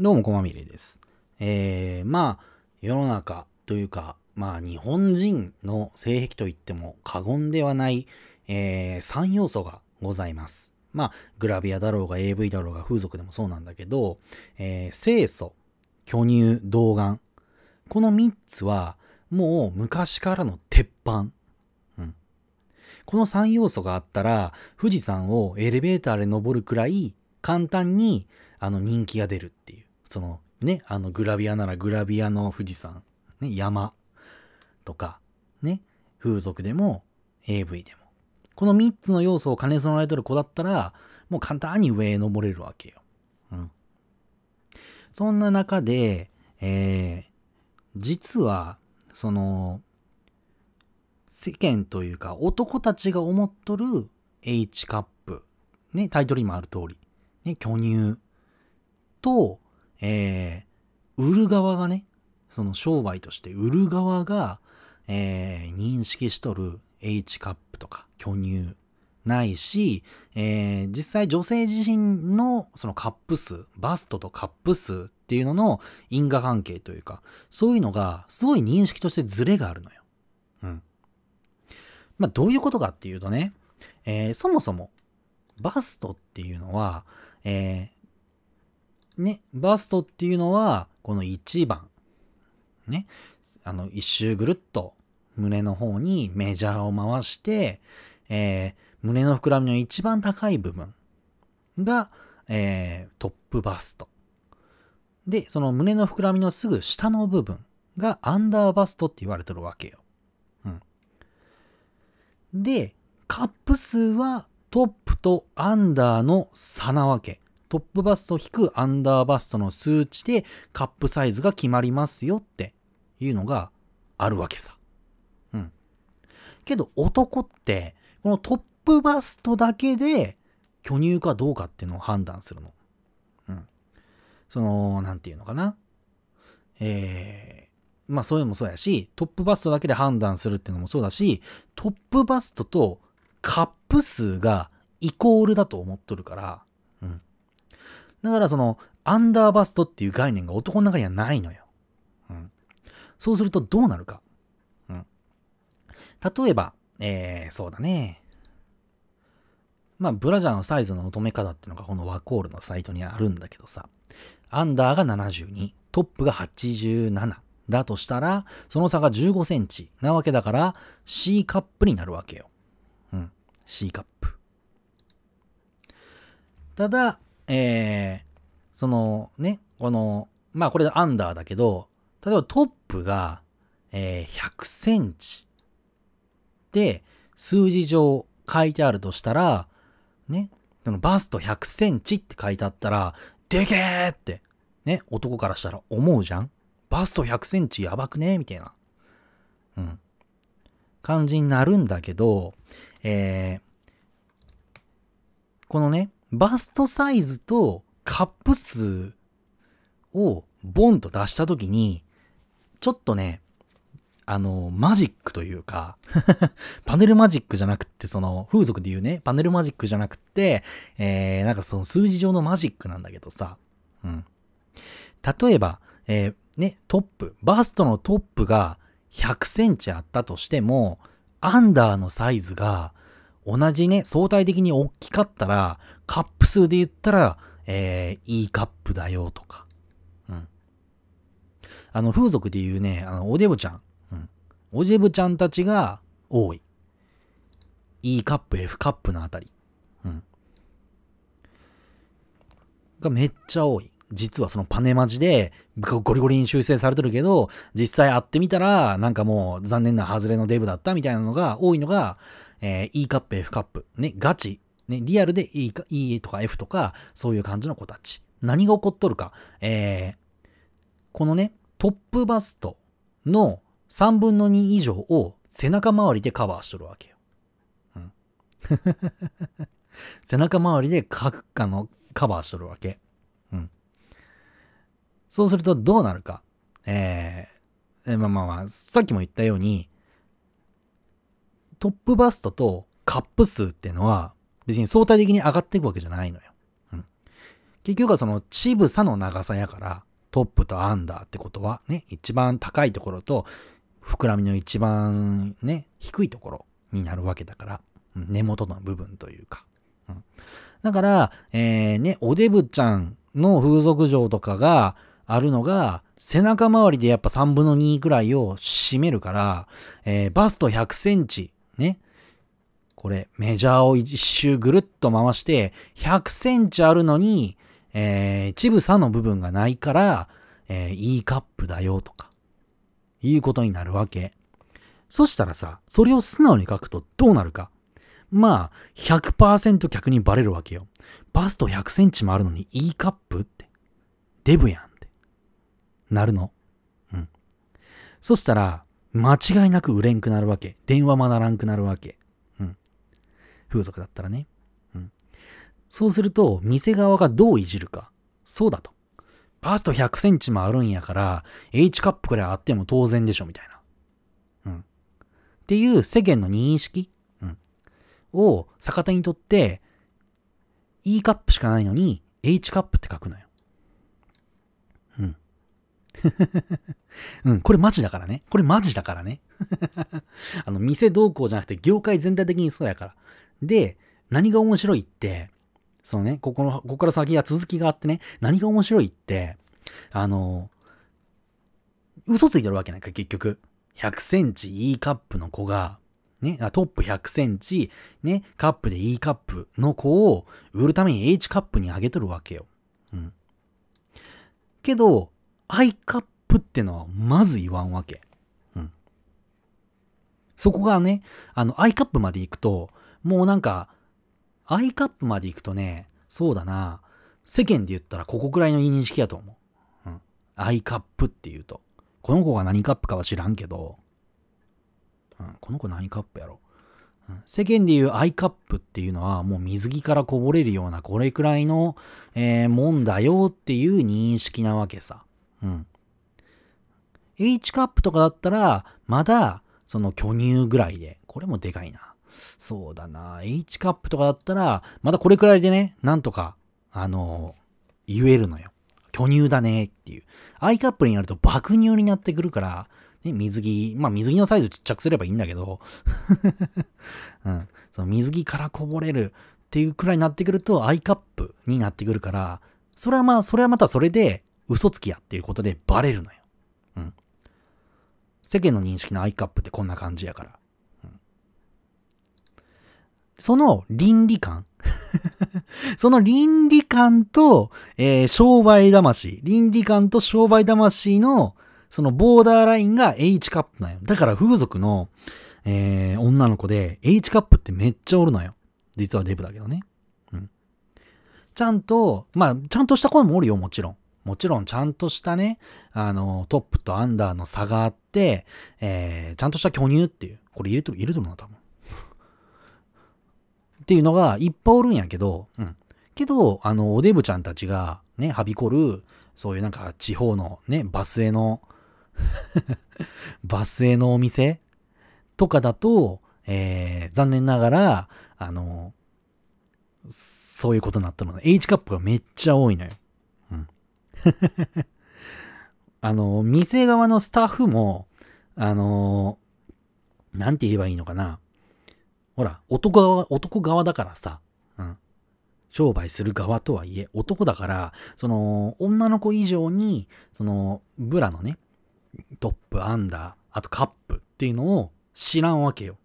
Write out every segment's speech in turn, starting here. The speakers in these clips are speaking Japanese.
どうも、こまみれです。えー、まあ、世の中というか、まあ、日本人の性癖といっても過言ではない、えー、3要素がございます。まあ、グラビアだろうが AV だろうが風俗でもそうなんだけど、えー、清楚、巨乳、童顔。この3つは、もう昔からの鉄板。うん。この3要素があったら、富士山をエレベーターで登るくらい簡単に、あの、人気が出るっていう。そのね、あのグラビアならグラビアの富士山、ね、山とか、ね、風俗でも AV でも。この3つの要素を兼ね備えとる子だったら、もう簡単に上へ登れるわけよ。うん。そんな中で、えー、実は、その、世間というか男たちが思っとる H カップ、ね、タイトルにもある通り、ね、巨乳とえー、売る側がね、その商売として売る側が、えー、認識しとる H カップとか巨乳ないし、えー、実際女性自身のそのカップ数、バストとカップ数っていうのの因果関係というか、そういうのがすごい認識としてズレがあるのよ。うん。まあどういうことかっていうとね、えー、そもそもバストっていうのは、えー、ね、バストっていうのは、この1番。ね。あの、一周ぐるっと胸の方にメジャーを回して、えー、胸の膨らみの一番高い部分が、えー、トップバスト。で、その胸の膨らみのすぐ下の部分がアンダーバストって言われてるわけよ。うん。で、カップ数はトップとアンダーの差なわけ。トップバスト引くアンダーバストの数値でカップサイズが決まりますよっていうのがあるわけさ。うん。けど男って、このトップバストだけで巨乳かどうかっていうのを判断するの。うん。その、なんていうのかな。えー、まあそういうのもそうやし、トップバストだけで判断するっていうのもそうだし、トップバストとカップ数がイコールだと思っとるから、だからその、アンダーバストっていう概念が男の中にはないのよ。うん。そうするとどうなるか。うん。例えば、えー、そうだね。まあ、ブラジャーのサイズの求め方っていうのがこのワコールのサイトにあるんだけどさ、アンダーが72、トップが87だとしたら、その差が15センチなわけだから、C カップになるわけよ。うん、C カップ。ただ、えー、そのね、この、まあこれアンダーだけど、例えばトップが、えー、100センチで数字上書いてあるとしたら、ね、そのバスト100センチって書いてあったら、でけーって、ね、男からしたら思うじゃんバスト100センチやばくねみたいな。うん。感じになるんだけど、えー、このね、バストサイズとカップ数をボンと出した時に、ちょっとね、あの、マジックというか パネルマジックじゃなくって、その、風俗で言うね、パネルマジックじゃなくって、えー、なんかその数字上のマジックなんだけどさ、うん。例えば、えー、ね、トップ、バストのトップが100センチあったとしても、アンダーのサイズが同じね、相対的に大きかったら、カップ数で言ったら、えー、いいカップだよとか。うん。あの、風俗で言うね、あの、おデブちゃん。うん。おデブちゃんたちが多い。E カップ、F カップのあたり。うん。がめっちゃ多い。実はそのパネマジでゴリゴリに修正されてるけど、実際会ってみたら、なんかもう残念な外れのデブだったみたいなのが多いのが、えー、E カップ、F カップ。ね、ガチね、リアルで E, か e とか F とか、そういう感じの子たち。何が起こっとるか。えー、このね、トップバストの3分の2以上を背中周りでカバーしとるわけよ。うん、背中周りでかあのカバーしとるわけ。うん、そうするとどうなるか。えー、まあまあまあ、さっきも言ったように、トップバストとカップ数っていうのは別に相対的に上がっていくわけじゃないのよ。うん。結局はその、ちぶさの長さやから、トップとアンダーってことは、ね、一番高いところと、膨らみの一番ね、低いところになるわけだから、根元の部分というか。うん、だから、えー、ね、おデブちゃんの風俗嬢とかがあるのが、背中周りでやっぱ3分の2くらいを占めるから、えー、バスト100センチ、ね、これ、メジャーを一周ぐるっと回して、100センチあるのに、えー、一部差の部分がないから、えー、E カップだよとか、いうことになるわけ。そしたらさ、それを素直に書くとどうなるか。まあ、100%客にバレるわけよ。バスト100センチもあるのに E カップって。デブやんって。なるの。うん。そしたら、間違いなく売れんくなるわけ。電話もならんくなるわけ。風俗だったらね。うん。そうすると、店側がどういじるか。そうだと。バスト100センチもあるんやから、H カップくらいあっても当然でしょ、みたいな。うん。っていう世間の認識、うん、を逆手にとって、E カップしかないのに、H カップって書くのよ。うん。うん、これマジだからね。これマジだからね。あの、店同行じゃなくて業界全体的にそうやから。で、何が面白いって、そのね、ここの、ここから先が続きがあってね、何が面白いって、あの、嘘ついてるわけないか、結局。100センチ E カップの子が、ね、トップ100センチ、ね、カップで E カップの子を売るために H カップに上げとるわけよ。うん。けど、I カップってのはまず言わんわけ。うん。そこがね、あの、I カップまで行くと、もうなんか、アイカップまで行くとね、そうだな、世間で言ったらここくらいの認識やと思う。うん。アイカップって言うと。この子が何カップかは知らんけど、うん、この子何カップやろ。うん、世間で言うアイカップっていうのはもう水着からこぼれるようなこれくらいの、えー、もんだよっていう認識なわけさ。うん。H カップとかだったらまだその巨乳ぐらいで、これもでかいな。そうだな H カップとかだったら、またこれくらいでね、なんとか、あのー、言えるのよ。巨乳だねっていう。I カップになると爆乳になってくるから、ね、水着、まあ水着のサイズちっちゃくすればいいんだけど、うん、その水着からこぼれるっていうくらいになってくると I カップになってくるから、それはまあ、それはまたそれで嘘つきやっていうことでバレるのよ。うん。世間の認識の I カップってこんな感じやから。その倫理観 その倫理観と、えー、商売魂、倫理観と商売魂の、そのボーダーラインが H カップなんよ。だから風俗の、えー、女の子で H カップってめっちゃおるのよ。実はデブだけどね。うん。ちゃんと、まあ、ちゃんとした子もおるよ、もちろん。もちろんちゃんとしたね、あの、トップとアンダーの差があって、えー、ちゃんとした巨乳っていう。これ入れとる、入れとるな、多分。っていうのがいっぱいおるんやけど、うん。けど、あの、おデブちゃんたちがね、はびこる、そういうなんか地方のね、バスへの バスへのお店とかだと、えー、残念ながら、あの、そういうことになったのね H カップがめっちゃ多いのよ。うん。あの、店側のスタッフも、あの、なんて言えばいいのかな。ほら、男側、男側だからさ、うん。商売する側とはいえ、男だから、その、女の子以上に、その、ブラのね、トップ、アンダー、あとカップっていうのを知らんわけよ。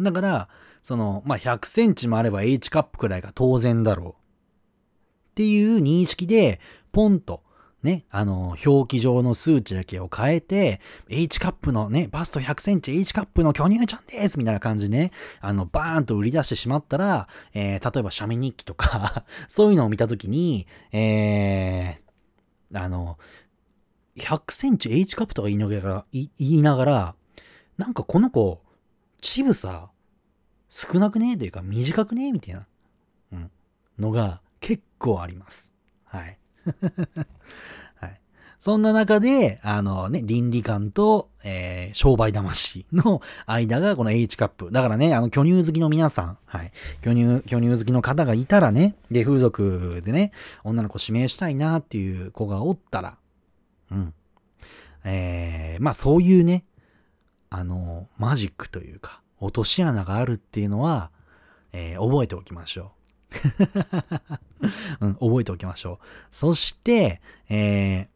だから、その、まあ、100センチもあれば H カップくらいが当然だろう。っていう認識で、ポンとね、あの、表記上の数値だけを変えて、H カップのね、バスト100センチ H カップの巨乳ちゃんですみたいな感じね、あの、バーンと売り出してしまったら、えー、例えば写メ日記とか そういうのを見たときに、えー、あの、100センチ H カップとか言いながら、言いながら、なんかこの子、チブさ、少なくねというか短くねみたいな、うん、のが結構あります。はい。はい。そんな中で、あのね、倫理観と、えー、商売魂の 間がこの H カップ。だからね、あの、巨乳好きの皆さん、はい。巨乳、巨乳好きの方がいたらね、で、風俗でね、女の子指名したいなっていう子がおったら、うん。えー、まあそういうね、あの、マジックというか、落とし穴があるっていうのは、えー、覚えておきましょう。うん、覚えておきましょう。そして、え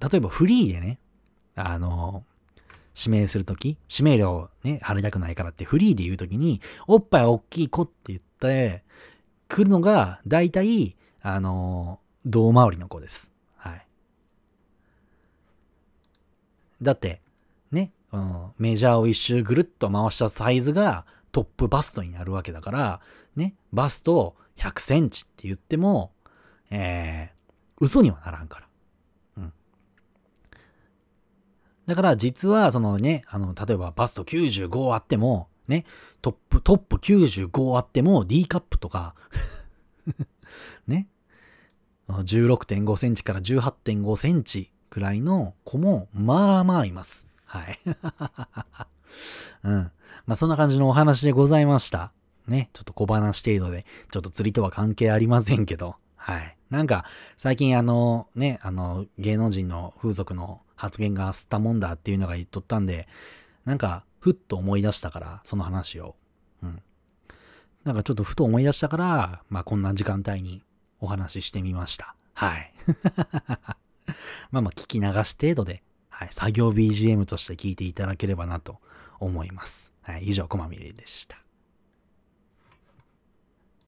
ー、例えばフリーでね、あの指名するとき、指名料ね、払いたくないからってフリーで言うときに、おっぱいおっきい子って言って、来るのが、大体、あの胴回りの子です。はい。だって、ね、うのメジャーを一周ぐるっと回したサイズがトップバストになるわけだから、ね、バスト100センチって言っても、えー、嘘にはならんから。うん。だから実は、そのね、あの、例えばバスト95あっても、ね、トップ、トップ95あっても D カップとか ね、16.5センチから18.5センチくらいの子も、まあまあいます。はい。うん。まあそんな感じのお話でございました。ね、ちょっと小話程度で、ちょっと釣りとは関係ありませんけど、はい。なんか、最近あの、ね、あの、芸能人の風俗の発言が吸ったもんだっていうのが言っとったんで、なんか、ふっと思い出したから、その話を。うん。なんかちょっとふと思い出したから、まあこんな時間帯にお話ししてみました。はい。まあまあ聞き流し程度で、はい、作業 BGM として聞いていただければなと思います。はい、以上、こまみれでした。